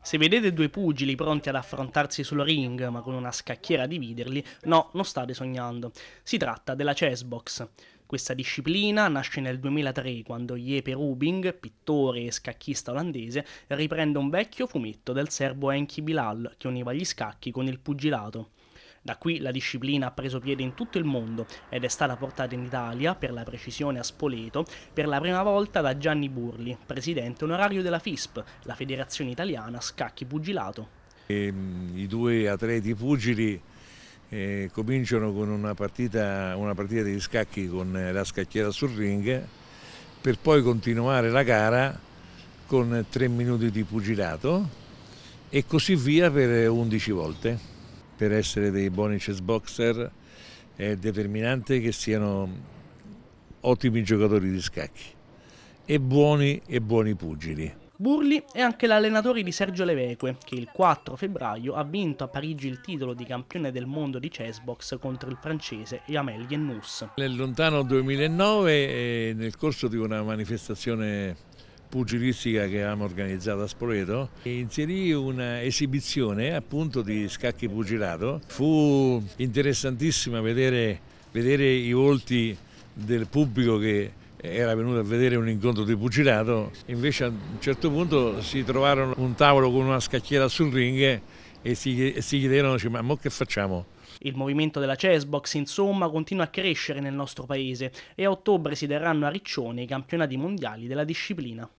Se vedete due pugili pronti ad affrontarsi sul ring, ma con una scacchiera a dividerli, no, non state sognando. Si tratta della chessbox. Questa disciplina nasce nel 2003 quando Jeppe Rubing, pittore e scacchista olandese, riprende un vecchio fumetto del serbo Enki Bilal che univa gli scacchi con il pugilato. Da qui la disciplina ha preso piede in tutto il mondo ed è stata portata in Italia, per la precisione a Spoleto, per la prima volta da Gianni Burli, presidente onorario della FISP, la Federazione Italiana Scacchi Pugilato. E, ehm, I due atleti pugili eh, cominciano con una partita, una partita di scacchi con la scacchiera sul ring per poi continuare la gara con tre minuti di pugilato e così via per 11 volte per essere dei buoni chess boxer è determinante che siano ottimi giocatori di scacchi e buoni e buoni pugili. Burli è anche l'allenatore di Sergio Leveque, che il 4 febbraio ha vinto a Parigi il titolo di campione del mondo di chessbox contro il francese Yamel Yennous. Nel lontano 2009, eh, nel corso di una manifestazione pugilistica che avevamo organizzato a Spoleto e inserì un'esibizione appunto di scacchi pugilato. Fu interessantissima vedere, vedere i volti del pubblico che era venuto a vedere un incontro di pugilato, invece a un certo punto si trovarono un tavolo con una scacchiera sul ring e si, chiederono ma mo che facciamo? Il movimento della chessbox, insomma, continua a crescere nel nostro paese e a ottobre si terranno a Riccione i campionati mondiali della disciplina.